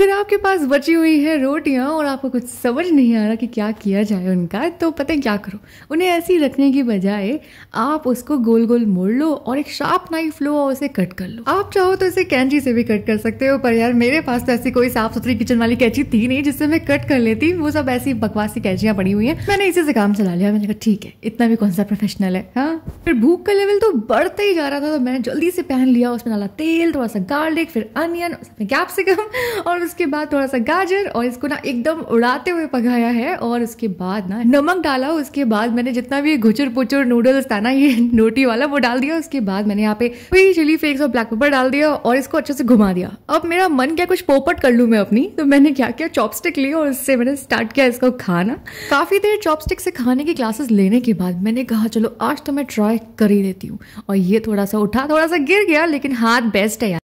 अगर आपके पास बची हुई है रोटियां और आपको कुछ समझ नहीं आ रहा कि क्या किया जाए उनका तो पता है क्या करो उन्हें ऐसी रखने की बजाय आप उसको गोल गोल मोड़ लो और एक शार्प नाइफ लो और उसे कट कर लो आप चाहो तो इसे कैंची से भी कट कर सकते हो पर यार मेरे पास तो ऐसी कोई साफ सुथरी किचन वाली कैंची थी नहीं जिससे मैं कट कर लेती वो सब ऐसी बकवासी कैंचियां पड़ी हुई है मैंने इसी से काम चला लिया मैंने कहा ठीक है इतना भी कौन सा प्रोफेशनल है हाँ फिर भूख का लेवल तो बढ़ता ही जा रहा था तो मैंने जल्दी से पहन लिया उसमें डाला तेल थोड़ा सा गार्लिक फिर अनियन उसमें कैप्सिकम और उसके बाद थोड़ा सा गाजर और इसको ना एकदम उड़ाते हुए पकाया है और उसके बाद ना नमक डाला उसके बाद मैंने जितना भी घुचुर पुचुर नूडल्स था ना ये नोटी वाला वो डाल दिया उसके बाद मैंने यहाँ पे वही चिली फ्लेक्स और ब्लैक पेपर डाल दिया और इसको अच्छे से घुमा दिया अब मेरा मन क्या कुछ पोपट कर लू मैं अपनी तो मैंने क्या किया चॉपस्टिक ली और उससे मैंने स्टार्ट किया इसको खाना काफ़ी देर चॉपस्टिक से खाने की क्लासेस लेने के बाद मैंने कहा चलो आज तो मैं ट्राई कर ही देती हूँ और ये थोड़ा सा उठा थोड़ा सा गिर गया लेकिन हाथ बेस्ट है यार